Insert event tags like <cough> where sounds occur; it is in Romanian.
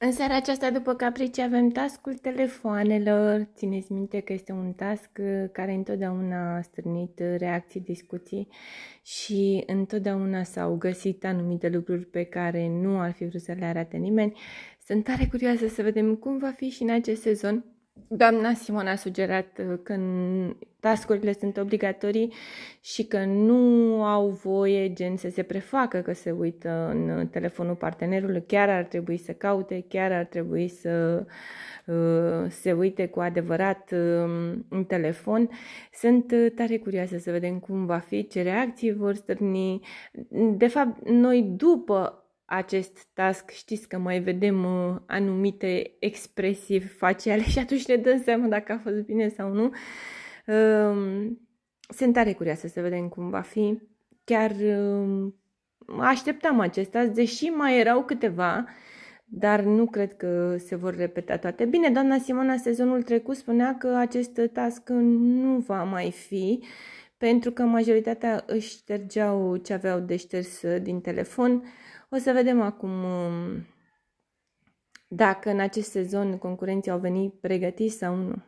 În seara aceasta, după caprici, avem tascul telefoanelor. Țineți minte că este un task uh, care întotdeauna a strânit uh, reacții, discuții și întotdeauna s-au găsit anumite lucruri pe care nu ar fi vrut să le arate nimeni. Sunt tare curioasă să vedem cum va fi și în acest sezon Doamna Simona a sugerat uh, că tascurile sunt obligatorii și că nu au voie gen să se prefacă că se uită în uh, telefonul partenerului, chiar ar trebui să caute, chiar ar trebui să uh, se uite cu adevărat uh, um, în telefon. Sunt uh, tare curioasă să vedem cum va fi, ce reacții vor stârni. De fapt, noi după acest task, știți că mai vedem uh, anumite expresii faciale <laughs> și atunci ne dăm seama dacă a fost bine sau nu. Uh, sunt tare curioasă să vedem cum va fi. Chiar uh, așteptam acest task, deși mai erau câteva, dar nu cred că se vor repeta toate. Bine, doamna Simona sezonul trecut spunea că acest task nu va mai fi pentru că majoritatea își ștergeau ce aveau de șters uh, din telefon. O să vedem acum um, dacă în acest sezon concurenții au venit pregătiți sau nu.